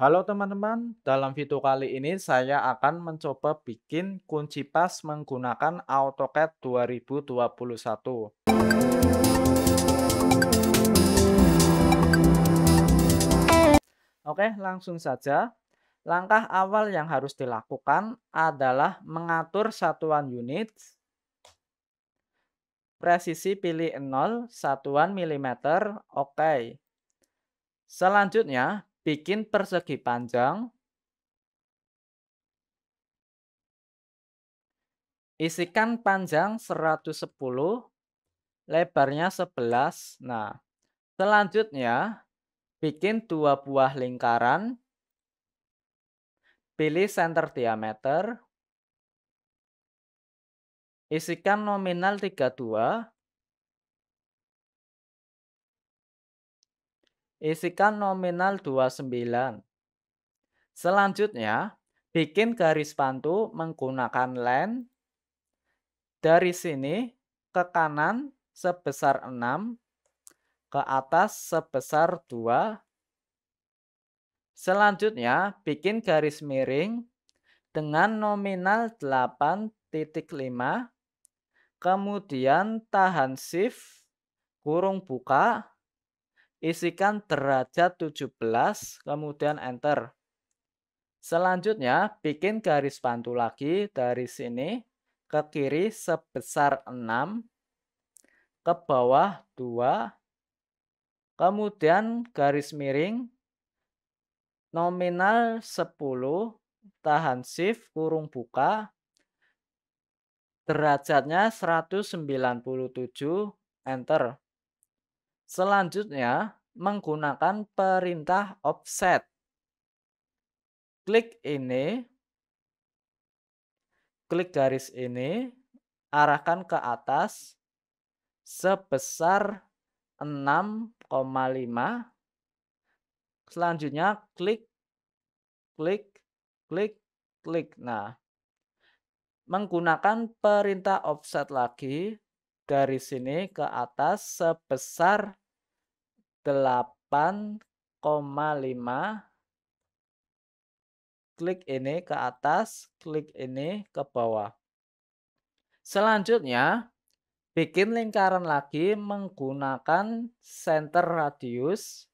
Halo teman-teman, dalam video kali ini saya akan mencoba bikin kunci pas menggunakan AutoCAD 2021. Oke, langsung saja. Langkah awal yang harus dilakukan adalah mengatur satuan unit, presisi pilih 0, satuan milimeter, oke. Selanjutnya, Bikin persegi panjang. Isikan panjang 110, lebarnya 11. Nah, selanjutnya bikin dua buah lingkaran. Pilih center diameter. Isikan nominal 32, Isikan nominal 29. Selanjutnya, bikin garis pantu menggunakan len dari sini ke kanan sebesar 6, ke atas sebesar 2. Selanjutnya, bikin garis miring dengan nominal 8.5, kemudian tahan shift, kurung buka, Isikan derajat 17, kemudian enter. Selanjutnya, bikin garis bantu lagi dari sini ke kiri sebesar 6, ke bawah 2, kemudian garis miring nominal 10, tahan shift, kurung buka, derajatnya 197, enter. Selanjutnya, menggunakan perintah offset. Klik ini, klik garis ini, arahkan ke atas sebesar 6,5. Selanjutnya klik, klik, klik, klik. Nah, menggunakan perintah offset lagi dari sini ke atas sebesar 8,5 klik ini ke atas, klik ini ke bawah. Selanjutnya, bikin lingkaran lagi menggunakan center radius.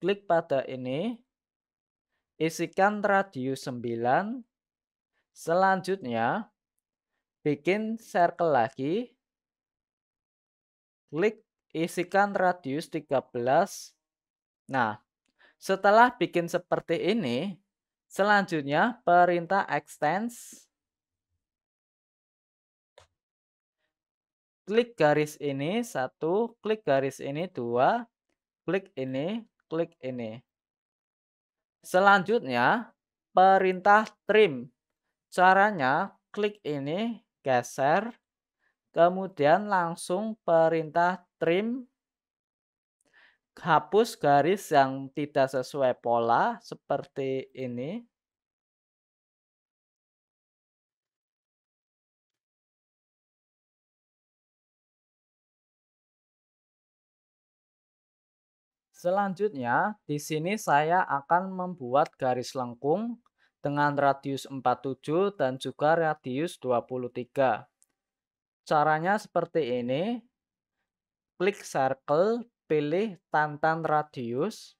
Klik pada ini, isikan radius 9. Selanjutnya, bikin circle lagi. Klik isikan radius 13. Nah, setelah bikin seperti ini, selanjutnya perintah extends. Klik garis ini satu, klik garis ini dua, klik ini, klik ini. Selanjutnya, perintah trim. Caranya, klik ini, geser, kemudian langsung perintah trim hapus garis yang tidak sesuai pola seperti ini. Selanjutnya, di sini saya akan membuat garis lengkung dengan radius 47 dan juga radius 23. Caranya seperti ini klik circle, pilih tantan radius,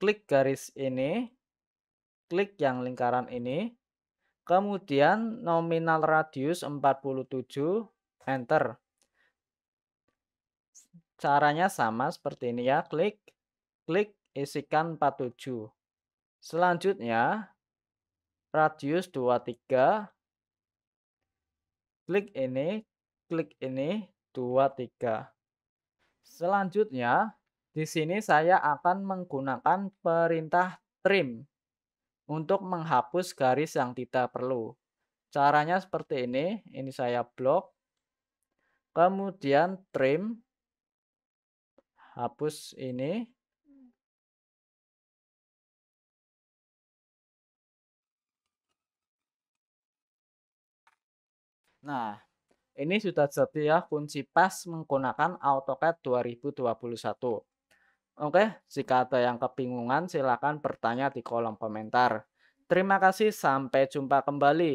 klik garis ini, klik yang lingkaran ini, kemudian nominal radius 47, enter. Caranya sama seperti ini ya, klik, klik isikan 47. Selanjutnya, radius 23, klik ini, klik ini, 2, 3. Selanjutnya, di sini saya akan menggunakan perintah trim untuk menghapus garis yang tidak perlu. Caranya seperti ini, ini saya blok, kemudian trim, hapus ini, Nah, ini sudah ya kunci pas menggunakan AutoCAD 2021. Oke, jika ada yang kebingungan silakan bertanya di kolom komentar. Terima kasih, sampai jumpa kembali.